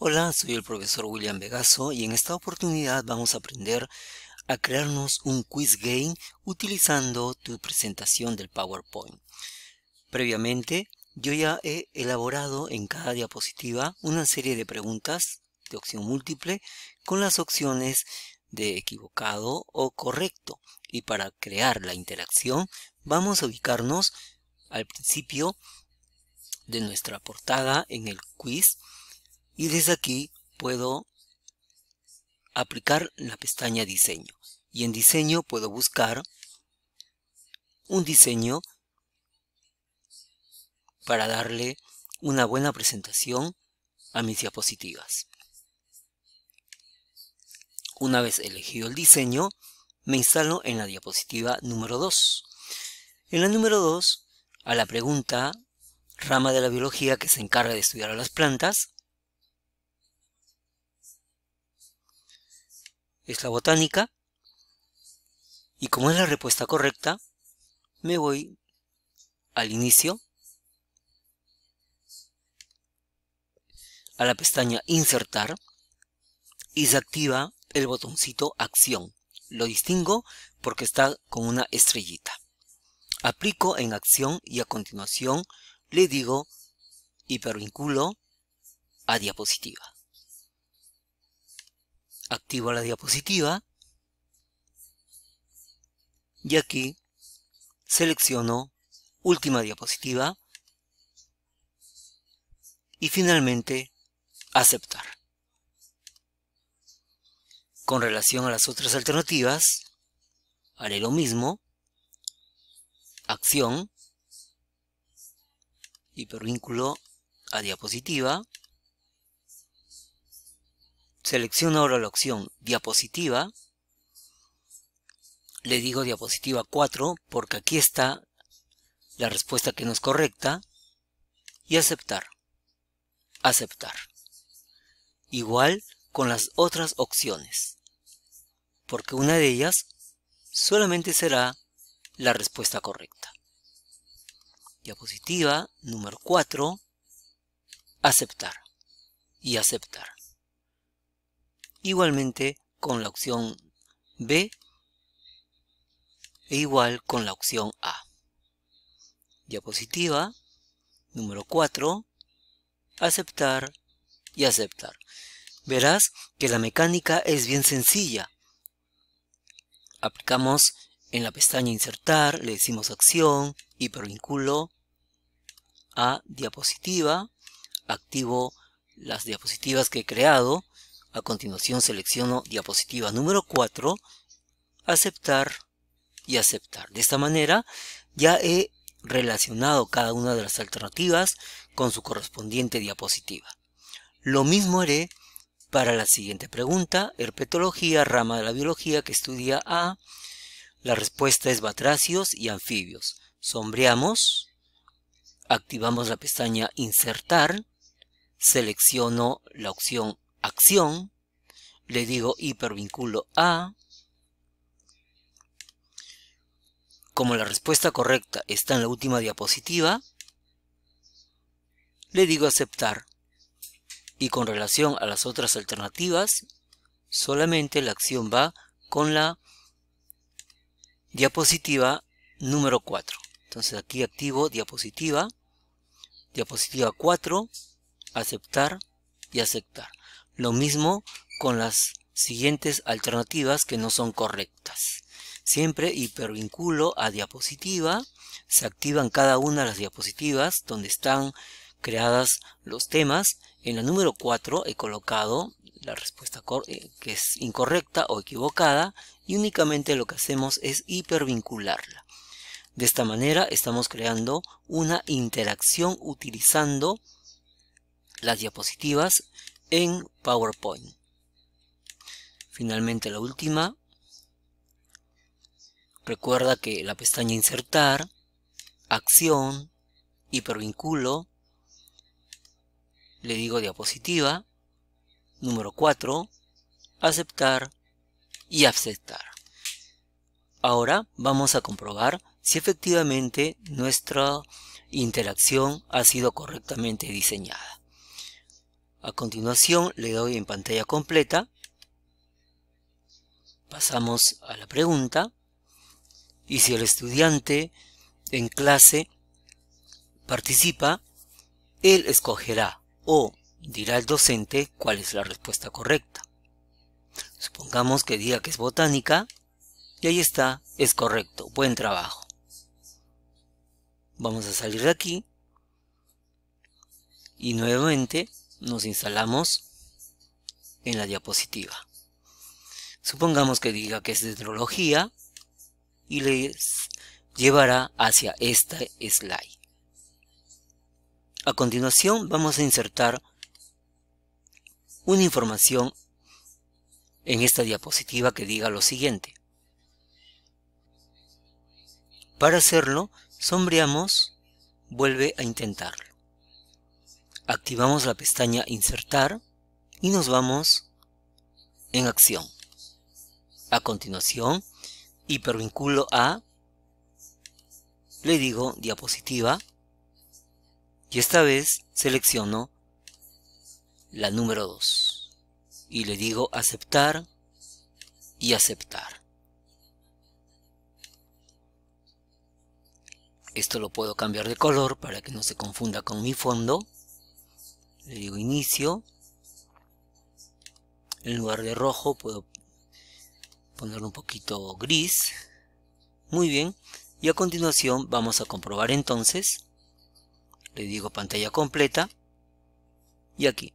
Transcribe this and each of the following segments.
Hola, soy el profesor William Vegaso y en esta oportunidad vamos a aprender a crearnos un quiz game utilizando tu presentación del PowerPoint. Previamente, yo ya he elaborado en cada diapositiva una serie de preguntas de opción múltiple con las opciones de equivocado o correcto. Y para crear la interacción, vamos a ubicarnos al principio de nuestra portada en el quiz y desde aquí puedo aplicar la pestaña diseño y en diseño puedo buscar un diseño para darle una buena presentación a mis diapositivas. Una vez elegido el diseño, me instalo en la diapositiva número 2. En la número 2, a la pregunta, rama de la biología que se encarga de estudiar a las plantas, es la botánica. Y como es la respuesta correcta, me voy al inicio, a la pestaña insertar y se activa el botoncito acción. Lo distingo porque está con una estrellita. Aplico en acción y a continuación le digo hipervinculo a diapositiva activo la diapositiva y aquí selecciono última diapositiva y finalmente aceptar. Con relación a las otras alternativas, haré lo mismo. Acción, hipervínculo a diapositiva, Selecciono ahora la opción diapositiva. Le digo diapositiva 4 porque aquí está la respuesta que no es correcta. Y aceptar. Aceptar. Igual con las otras opciones. Porque una de ellas solamente será la respuesta correcta. Diapositiva número 4. Aceptar. Y aceptar igualmente con la opción B e igual con la opción A. Diapositiva número 4. Aceptar y aceptar. Verás que la mecánica es bien sencilla. Aplicamos en la pestaña Insertar, le decimos Acción, hipervinculo a diapositiva, activo las diapositivas que he creado, a continuación selecciono diapositiva número 4, aceptar y aceptar. De esta manera ya he relacionado cada una de las alternativas con su correspondiente diapositiva. Lo mismo haré para la siguiente pregunta, herpetología, rama de la biología que estudia A. La respuesta es batracios y anfibios. Sombreamos, activamos la pestaña insertar, selecciono la opción acción, le digo hipervínculo a. Como la respuesta correcta está en la última diapositiva, le digo aceptar. Y con relación a las otras alternativas, solamente la acción va con la diapositiva número 4. Entonces aquí activo diapositiva, diapositiva 4, aceptar y aceptar. Lo mismo con las siguientes alternativas que no son correctas. Siempre hipervinculo a diapositiva. Se activan cada una de las diapositivas donde están creadas los temas. En la número 4 he colocado la respuesta eh, que es incorrecta o equivocada y únicamente lo que hacemos es hipervincularla. De esta manera estamos creando una interacción utilizando las diapositivas en PowerPoint. Finalmente la última. Recuerda que la pestaña Insertar, Acción, hipervínculo, le digo diapositiva, número 4, aceptar y aceptar. Ahora vamos a comprobar si efectivamente nuestra interacción ha sido correctamente diseñada. A continuación le doy en pantalla completa. Pasamos a la pregunta. Y si el estudiante en clase participa, él escogerá o dirá al docente cuál es la respuesta correcta. Supongamos que diga que es botánica y ahí está, es correcto, buen trabajo. Vamos a salir de aquí y nuevamente nos instalamos en la diapositiva. Supongamos que diga que es de hidrología y les llevará hacia esta slide. A continuación vamos a insertar una información en esta diapositiva que diga lo siguiente. Para hacerlo, sombreamos, vuelve a intentarlo activamos la pestaña Insertar y nos vamos en Acción. A continuación, hipervinculo a, le digo Diapositiva, y esta vez selecciono la número 2 y le digo Aceptar y Aceptar. Esto lo puedo cambiar de color para que no se confunda con mi fondo le digo inicio en lugar de rojo puedo poner un poquito gris muy bien y a continuación vamos a comprobar entonces le digo pantalla completa y aquí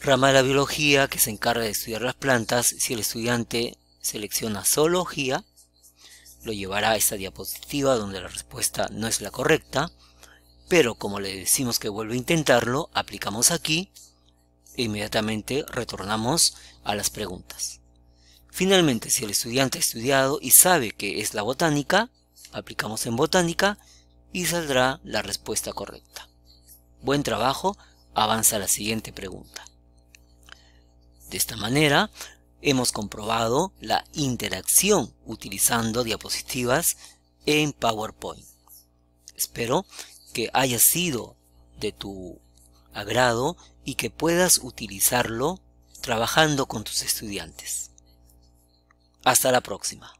rama de la biología que se encarga de estudiar las plantas si el estudiante selecciona zoología lo llevará a esta diapositiva donde la respuesta no es la correcta pero como le decimos que vuelva a intentarlo, aplicamos aquí e inmediatamente retornamos a las preguntas. Finalmente, si el estudiante ha estudiado y sabe que es la botánica, aplicamos en botánica y saldrá la respuesta correcta. Buen trabajo, avanza a la siguiente pregunta. De esta manera, hemos comprobado la interacción utilizando diapositivas en PowerPoint. Espero que haya sido de tu agrado y que puedas utilizarlo trabajando con tus estudiantes. Hasta la próxima.